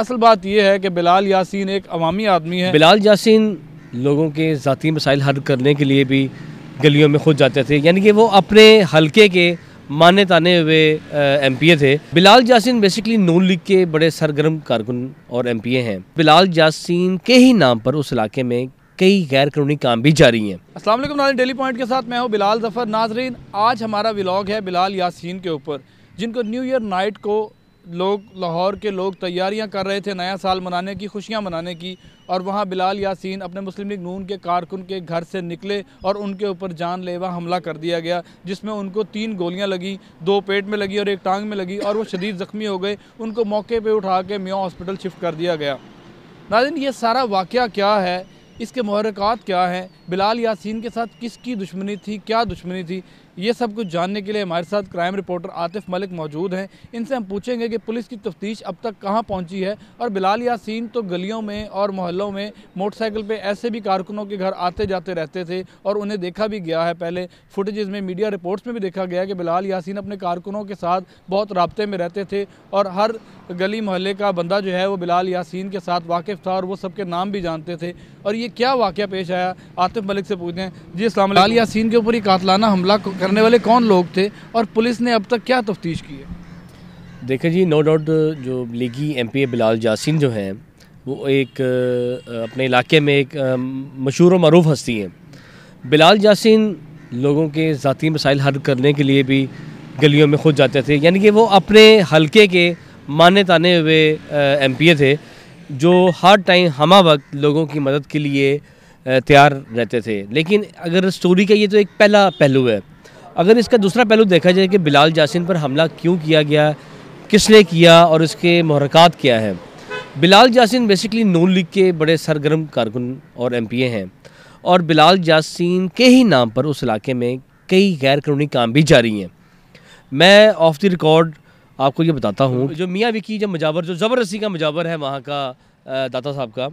असल बात यह है कि बिलाल यासीन एक अवामी आदमी है बिलाल यासीन लोगों के ज़ाती मसाइल हल करने के लिए भी गलियों में खुद जाते थे यानी कि वो अपने हल्के के माने ताने हुए एम पी ए थे बिलाल यासीन बेसिकली नून लीग के बड़े सरगर्म कारकुन और एम पी ए हैं बिलाल यासीन के ही नाम पर उस इलाके में कई गैर कानूनी काम भी जारी हैं असलम डेली पॉइंट के साथ मैं हूँ बिलाल जफर नाजरीन आज हमारा विलाग है बिलाल यासीन के ऊपर जिनको न्यू ईयर नाइट को लोग लाहौर के लोग तैयारियां कर रहे थे नया साल मनाने की खुशियां मनाने की और वहां बिलाल यासीन अपने मुस्लिम लीग नून के कारकुन के घर से निकले और उनके ऊपर जानलेवा हमला कर दिया गया जिसमें उनको तीन गोलियां लगी दो पेट में लगी और एक टांग में लगी और वो शदीद ज़ख्मी हो गए उनको मौके पर उठा के मियाँ हॉस्पिटल शिफ्ट कर दिया गया नाजिन ये सारा वाक़ क्या है इसके महरक़ात क्या हैं बिलाल यासीन के साथ किसकी दुश्मनी थी क्या दुश्मनी थी ये सब कुछ जानने के लिए हमारे साथ क्राइम रिपोर्टर आतिफ मलिक मौजूद हैं इनसे हम पूछेंगे कि पुलिस की तफ्तीश अब तक कहाँ पहुँची है और बिलाल यासीन तो गलियों में और मोहल्लों में मोटरसाइकिल पर ऐसे भी कारकुनों के घर आते जाते रहते थे और उन्हें देखा भी गया है पहले फुटेज़ में मीडिया रिपोर्ट्स में भी देखा गया कि बिलाल यासिन अपने कारकुनों के साथ बहुत रबते में रहते थे और हर गली मोहल्ले का बंदा जो है वो बिलाल यासिन के साथ वाकिफ़ था और वो सबके नाम भी जानते थे और ये क्या वाक़ पेश आया आतिफ मलिक से पूछते हैं जी असल बिलाल यासिन के ऊपर ही कातलाना हमला करने वाले कौन लोग थे और पुलिस ने अब तक क्या तफ्तीश की है देखिए जी नो डाउट जो लीगी एम बिलाल जासिन जो हैं वो एक अपने इलाके में एक मशहूर मरूफ हस्ती हैं बिलाल जासिन लोगों के ज़ाती मसाइल हल करने के लिए भी गलियों में खुद जाते थे यानी कि वो अपने हलके के माने ताने हुए एम थे जो हर टाइम हमा वक्त लोगों की मदद के लिए तैयार रहते थे लेकिन अगर स्टोरी का ये तो एक पहला पहलू है अगर इसका दूसरा पहलू देखा जाए कि बिलाल जासिन पर हमला क्यों किया गया किसने किया और इसके महरक़ात क्या है बिलाल जासिन बेसिकली नून लीग के बड़े सरगर्म कारकुन और एम पी ए हैं और बिलाल जासिन के ही नाम पर उस इलाके में कई गैर कानूनी काम भी जारी हैं मैं ऑफ द रिकॉर्ड आपको ये बताता हूँ जो मियाँ विकी जो मजावर जो ज़बरदस्ती का मजावर है वहाँ का दाता साहब का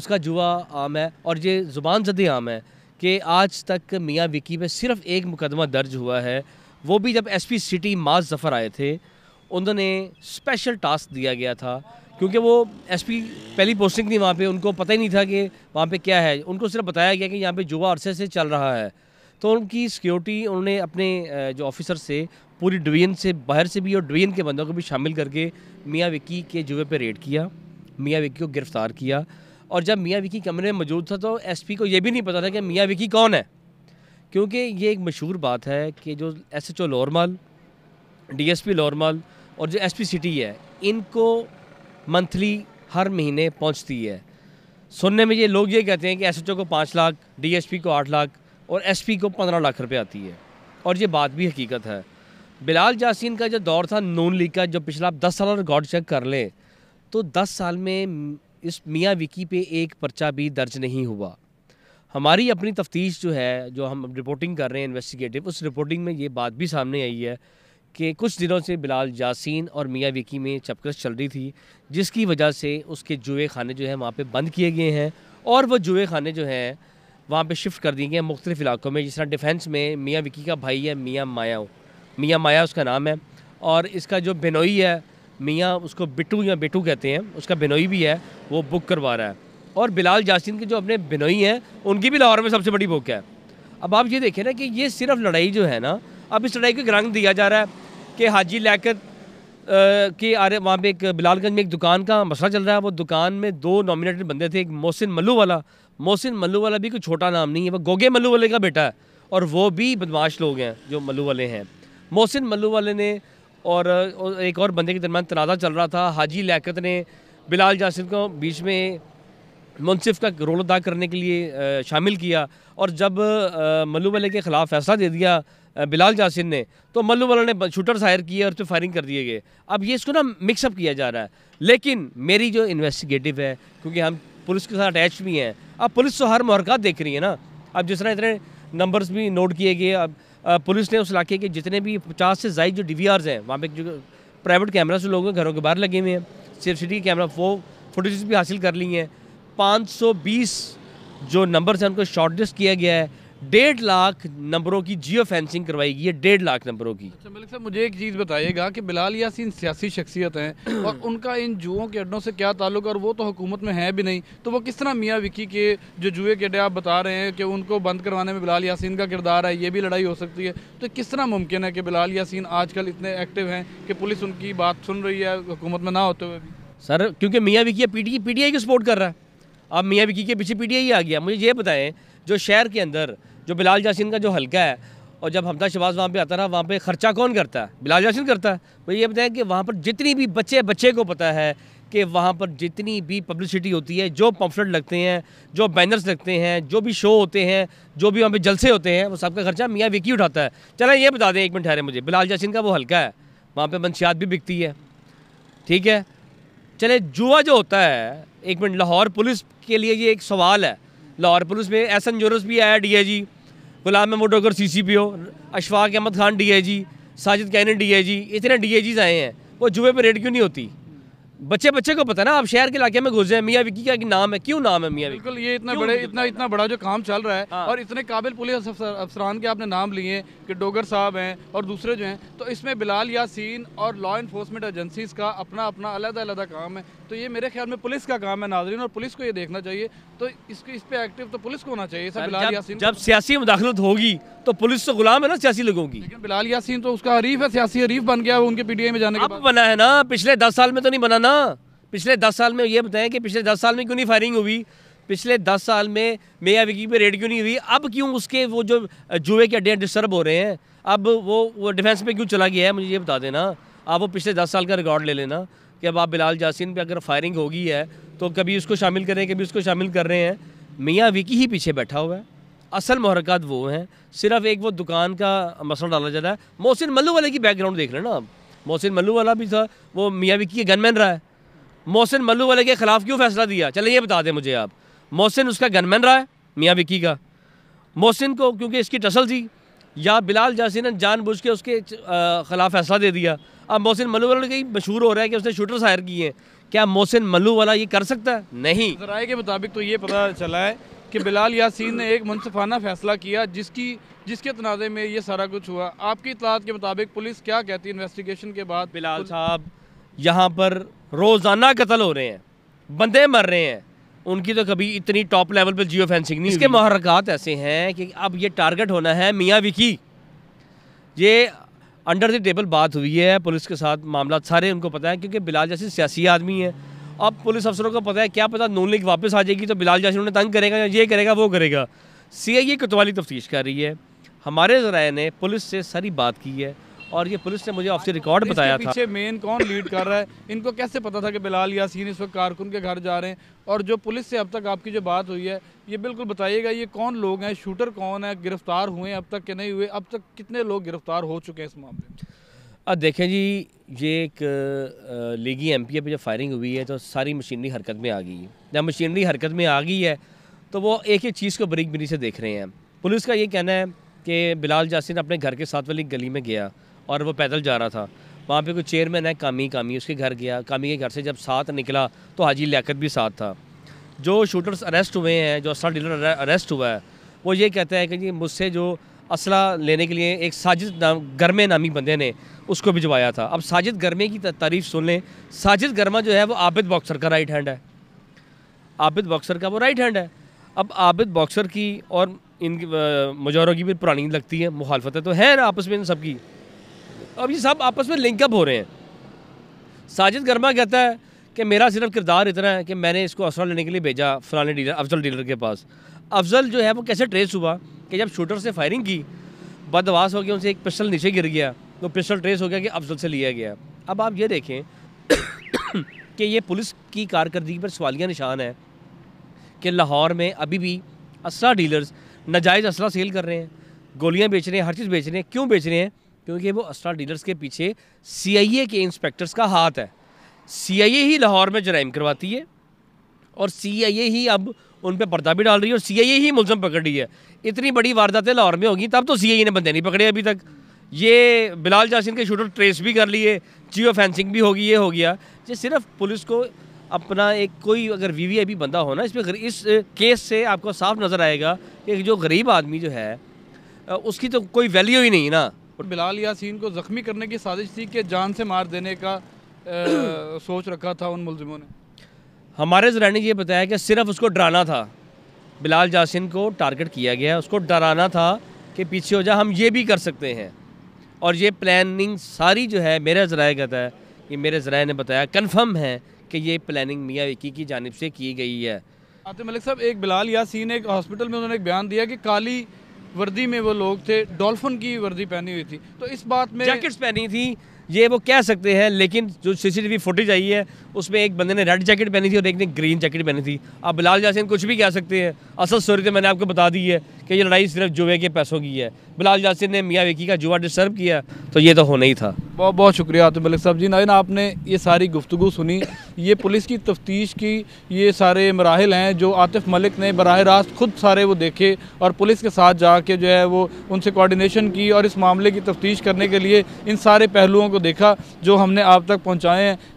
उसका जुआ आम है और ये ज़ुबान जदी आम है कि आज तक मियाँ विकी पे सिर्फ एक मुकदमा दर्ज हुआ है वो भी जब एस पी सिटी माज जफ़र आए थे उन्होंने स्पेशल टास्क दिया गया था क्योंकि वो एसपी पहली पोस्टिंग थी वहाँ पे उनको पता ही नहीं था कि वहाँ पे क्या है उनको सिर्फ बताया गया कि यहाँ पे जुआ अरसे से चल रहा है तो उनकी सिक्योरिटी उन्होंने अपने जो ऑफिसर से पूरी डिवीजन से बाहर से भी और डिवीजन के बंदों को भी शामिल करके मियाँ विक्की के जुए पर रेड किया मियाँ विक्की को गिरफ्तार किया और जब मियाँ विकी कमरे में मौजूद था तो एसपी को ये भी नहीं पता था कि मियाँ विकी कौन है क्योंकि ये एक मशहूर बात है कि जो एस एच ओ लोरमल डी एस पी लोरमल और जो एस पी सिटी है इनको मंथली हर महीने पहुंचती है सुनने में ये लोग ये कहते हैं कि एस एच ओ को पाँच लाख डी एस पी को आठ लाख और एस पी को पंद्रह लाख रुपये आती है और ये बात भी हकीकत है बिलाल जासिन का जो दौर था नून लीग का जो पिछला आप दस साल रिकॉर्ड चेक कर लें तो दस साल में इस मियाँ विकी पे एक पर्चा भी दर्ज नहीं हुआ हमारी अपनी तफ्तीश जो है जो हम रिपोर्टिंग कर रहे हैं इन्वेस्टिगेटिव उस रिपोर्टिंग में ये बात भी सामने आई है कि कुछ दिनों से बिलाल यासिन और मियाँ विकी में चपकस चल रही थी जिसकी वजह से उसके जुए खाने जो है वहाँ पर बंद किए गए हैं और वह जुए खाने जो हैं वहाँ पर शिफ्ट कर दिए गए हैं मुख्तलिफ इलाकों में जिस तरह डिफेंस में मियाँ विकी का भाई है मियाँ माया मियाँ माया उसका नाम है और इसका जो बिनोई है मियाँ उसको बिट्टू या बिटू कहते हैं उसका बिनोई भी है वो बुक करवा रहा है और बिलाल जासिन के जो अपने बिनोई हैं उनकी भी लाहौर में सबसे बड़ी बुक है अब आप ये देखें ना कि ये सिर्फ लड़ाई जो है ना अब इस लड़ाई को एक रंग दिया जा रहा है कि हाजी लैकत के अरे वहाँ पर एक बिलालगंज में एक दुकान का मसला चल रहा है वो दुकान में दो नॉमिनेटेड बंदे थे एक मोहसिन मल्लू वाला मोहसिन मल्लू वाला भी कोई छोटा नाम नहीं है वो गोगे मल्लू वाले का बेटा है और वो भी बदमाश लोग हैं जो मल्लू वाले हैं मोहसिन मल्लू वाले ने और एक और बंदे के दरमियान तनाज़ा चल रहा था हाजी लियात ने बिलाल जासिम को बीच में मुनसिफ का रोल अदा करने के लिए शामिल किया और जब मल्लू वाले के ख़िलाफ़ फैसला दे दिया बिलाल जासिन ने तो मल्लू वाले ने शूटर्स हायर किए और उस तो फायरिंग कर दिए गए अब ये इसको ना मिक्सअप किया जा रहा है लेकिन मेरी जो इन्वेस्टिगेटिव है क्योंकि हम पुलिस के साथ अटैच भी हैं अब पुलिस तो हर महरकत देख रही है ना अब जिस तरह इतने नंबर्स भी नोट किए गए अब पुलिस ने उस इलाके के जितने भी पचास से ज्यादा जो डी हैं वहाँ पे जो प्राइवेट कैमरा से लोगों के घरों के बाहर लगे हुए हैं सेफ सिटी कैमरा वो फोटोज भी हासिल कर ली हैं 520 जो नंबर्स हैं उनको शॉर्ट लिस्ट किया गया है डेढ़ लाख नंबरों की जियो फेंसिंग करवाई गई है डेढ़ लाख नंबरों की अच्छा मलिक साहब मुझे एक चीज़ बताइएगा कि बिलाल यासिन सियासी शख्सियत हैं और उनका इन जुओं के अड्डों से क्या ताल्लुक और वो तो हुकूमत में है भी नहीं तो वो किस तरह मियाँ विकी के जो जुए के अड्डे आप बता रहे हैं कि उनको बंद करवाने में बिलाल यासिन का किरदार है ये भी लड़ाई हो सकती है तो किस तरह मुमकिन है कि बिलाल यासिन आजकल इतने एक्टिव हैं कि पुलिस उनकी बात सुन रही है हुकूमत में ना होते हुए भी सर क्योंकि मियाँ Vicky P T P T I की सपोर्ट कर रहा है अब मियाँ विकी के पीछे पी टी आई आ गया मुझे ये बताएं जो शहर के अंदर जो बिलाल जासिन का जो हल्का है और जब हमदा शबाज वहाँ पे आता रहा वहाँ पे ख़र्चा कौन करता है बिलाल जासिन करता है भाई ये बताएं कि वहाँ पर जितनी भी बच्चे बच्चे को पता है कि वहाँ पर जितनी भी पब्लिसिटी होती है जो पम्फलेट लगते हैं जो बैनर्स लगते हैं जो भी शो होते हैं जो भी वहाँ पर जलसे होते हैं वो सबका खर्चा मियाँ विकी उठाता है चलो ये बता दें एक मिनट ठहरे मुझे बिलाल जासिन का वो हल्का है वहाँ पर मंशियात भी बिकती है ठीक है चले जुआ जो होता है एक मिनट लाहौर पुलिस के लिए ये एक सवाल है लाहौर पुलिस में एस एन जोरस भी आया DIG Ghulam Mahmood Dogar CCPO Ashfaq Ahmed Khan DIG Sajid कैन डीआईजी इतने डीआईजीज आए हैं वो जुए पर रेड क्यों नहीं होती बच्चे बच्चे को पता ना आप शहर के इलाके में घुस जाए मियाँ विकी का नाम है क्यों नाम है मियाँ बिल्कुल ये इतना बड़े इतना इतना बड़ा जो काम चल रहा है हाँ। और इतने काबिल पुलिस अफसरान के आपने नाम लिए कि डोगर साहब हैं और दूसरे जो हैं तो इसमें बिलाल यासीन और लॉ इन्फोर्समेंट एजेंसीज का अपना अपना अलग अलग काम है तो ये मेरे ख्याल में पुलिस का काम है नाजरीन और पुलिस को ये देखना चाहिए तो इसके इस पर एक्टिव तो पुलिस को होना चाहिए बिलाल यासीन जब सियासी मुदाखलत होगी तो पुलिस तो गुलाम है ना सियासी लोगों की बिलाल यासीन तो उसका हरीफ है सियासी हरीफ बन गया उनके पीटीआई में जाने का बना है ना पिछले दस साल में तो नहीं बना ना पिछले दस साल में ये बताएं कि पिछले दस साल में क्यों नहीं फायरिंग हुई पिछले दस साल में मेया विकी पे रेड क्यों नहीं हुई अब क्यों उसके वो जो जुए के अड्डे डिस्टर्ब हो रहे हैं अब वो वो डिफेंस पे क्यों चला गया है मुझे ये बता देना आप वो पिछले दस साल का रिकॉर्ड ले लेना कि अब आप बिलाल जासिन पे अगर फायरिंग होगी है तो कभी उसको शामिल करें कभी उसको शामिल कर रहे हैं मियाँ विकी ही पीछे बैठा हुआ है असल महरक़ात वो हैं सिर्फ एक वो दुकान का मसला डाला जा रहा है मोहसिन मल्लू वाले की बैकग्राउंड देख रहे हैं ना आप मोहसिन मल्लू वाला भी था वो मियाँ विकी के गनमैन रहा है मोहसिन मल्लू वाले के ख़िलाफ़ क्यों फैसला दिया चले ये बता दें मुझे आप मोहसिन उसका गनमैन रहा है मियाँ विकी का मोहसिन को क्योंकि इसकी टसल थी या बिलाल जासी ने बुझ के उसके ख़िलाफ़ फैसला दे दिया अब मोहसिन मल्लू वाले कहीं मशहूर हो रहा है कि उसने शूटर्स हायर किए हैं क्या मोहसिन मल्लू वाला ये कर सकता है नहीं राय के मुताबिक तो ये पता चला है कि बिलाल यासीन ने एक मुनफाना फैसला किया जिसकी जिसके तनाज़े में ये सारा कुछ हुआ आपकी इतलात के मुताबिक पुलिस क्या कहती है इन्वेस्टिगेशन के बाद बिलाल साहब यहाँ पर रोज़ाना कत्ल हो रहे हैं बंदे मर रहे हैं उनकी तो कभी इतनी टॉप लेवल पर जियो फेंसिंग नहीं इसके महरकत ऐसे हैं कि अब ये टारगेट होना है मियाँ विकी ये अंडर द टेबल बात हुई है पुलिस के साथ मामला सारे उनको पता है क्योंकि बिलाल जैसे सियासी आदमी है अब पुलिस अफसरों को पता है क्या पता नून लीग वापस आ जाएगी तो बिलाल जाशी उन्हें तंग करेगा या ये करेगा वो करेगा सी आई ए कोतवाली तफ्तीश कर रही है हमारे जराए ने पुलिस से सारी बात की है और ये पुलिस ने मुझे ऑफिस रिकॉर्ड बताया था पीछे मेन कौन लीड कर रहा है इनको कैसे पता था कि बिलाल यासीन इस वक्त कारकुन के घर जा रहे हैं और जो पुलिस से अब तक आपकी जो बात हुई है ये बिल्कुल बताइएगा ये कौन लोग हैं शूटर कौन है गिरफ्तार हुए अब तक के नहीं हुए अब तक कितने लोग गिरफ्तार हो चुके हैं इस मामले में अब देखें जी ये एक लीगी एम पी पे जब फायरिंग हुई है तो सारी मशीनरी हरकत में आ गई है जब मशीनरी हरकत में आ गई है तो वो एक एक चीज़ को बरीक बरी से देख रहे हैं पुलिस का ये कहना है कि बिलाल जासिन अपने घर के साथ वाली गली में गया और वो पैदल जा रहा था वहाँ पे कोई चेयरमैन है कामी कामी उसके घर गया कामी के घर से जब साथ निकला तो हाजी लियाकत भी साथ था जो शूटर्स अरेस्ट हुए हैं जो असल डीलर अरेस्ट हुआ है वो ये कहते हैं कि जी मुझसे जो असला लेने के लिए एक साजिद नाम गर्मे नामी बंदे ने उसको भिजवाया था अब साजिद गर्मे की तारीफ सुन लें साजिद गर्मा जो है वो आबिद बॉक्सर का राइट हैंड है आबिद बॉक्सर का वो राइट हैंड है अब आबिद बॉक्सर की और इन मजौरों की भी पुरानी लगती है मुखालफतें तो हैं आपस में इन सब की अब ये सब आपस में लिंकअप हो रहे हैं साजिद गर्मा कहता है कि मेरा सिर्फ किरदार इतना है कि मैंने इसको असला लेने के लिए भेजा फलाने डीलर अफजल डीलर के पास अफजल जो है वो कैसे ट्रेस हुआ कि जब शूटर से फायरिंग की बदवास हो गया उनसे एक पिस्टल नीचे गिर गया तो पिस्टल ट्रेस हो गया कि अफजल से लिया गया अब आप ये देखें कि ये पुलिस की कारकर्दगी पर सवालिया निशान है कि लाहौर में अभी भी असला डीलर्स नजायज़ असला सेल कर रहे हैं गोलियां बेच रहे हैं हर चीज़ बेच रहे हैं क्यों बेच रहे हैं क्योंकि वो असला डीलर्स के पीछे ए के इंस्पेक्टर्स का हाथ है ए ही लाहौर में जराइम करवाती है और ए ही अब उन पर पर्दा भी डाल रही है और सी ही मुलम पकड़ रही है इतनी बड़ी वारदातें लाहौर में होगी तब तो सी ने बंदे नहीं पकड़े अभी तक ये बिलाल जासिन के शूटर ट्रेस भी कर लिए जियो फेंसिंग भी होगी ये हो गया ये सिर्फ पुलिस को अपना एक कोई अगर वी वी आई बंदा हो ना इस पर इस केस से आपको साफ नज़र आएगा कि जो गरीब आदमी जो है उसकी तो कोई वैल्यू ही नहीं ना और बिलाल यासीन को ज़ख्मी करने की साजिश थी कि जान से मार देने का आ, सोच रखा था उन मुलजमों ने हमारे जरा ने यह बताया कि सिर्फ उसको डराना था बिलाल जासिन को टारगेट किया गया उसको डराना था कि पीछे हो जा हम ये भी कर सकते हैं और ये प्लानिंग सारी जो है मेरा जराए कहता है कि मेरे जराए ने बताया कन्फर्म है कि ये प्लानिंग मियाँ विकी की जानब से की गई है आते मलिक साहब एक बिलाल यासीन एक हॉस्पिटल में उन्होंने एक बयान दिया कि काली वर्दी में वो लोग थे डॉल्फिन की वर्दी पहनी हुई थी तो इस बात में जैकेट्स पहनी थी ये वो कह सकते हैं लेकिन जो सीसीटीवी फुटेज आई है उसमें एक बंदे ने रेड जैकेट पहनी थी और एक ने ग्रीन जैकेट पहनी थी आप बिलाल यासिन कुछ भी कह सकते हैं असल सूरत तो मैंने आपको बता दी है कि ये लड़ाई सिर्फ जुए के पैसों की है बिलाल यासिन ने मियाँ वेकी का जुआ डिस्टर्ब किया तो ये तो होना ही था बहुत बहुत शुक्रिया आतम मलिक साहब जी नाजन आपने ये सारी गुफ्तु सुनी ये पुलिस की तफ्तीश की ये सारे मराहल हैं जो आतिफ मलिक ने बरह रास्त खुद सारे वो देखे और पुलिस के साथ जाके जो है वो उनसे कोऑर्डिनेशन की और इस मामले की तफ्तीश करने के लिए इन सारे पहलुओं को देखा जो हमने आप तक पहुँचाए हैं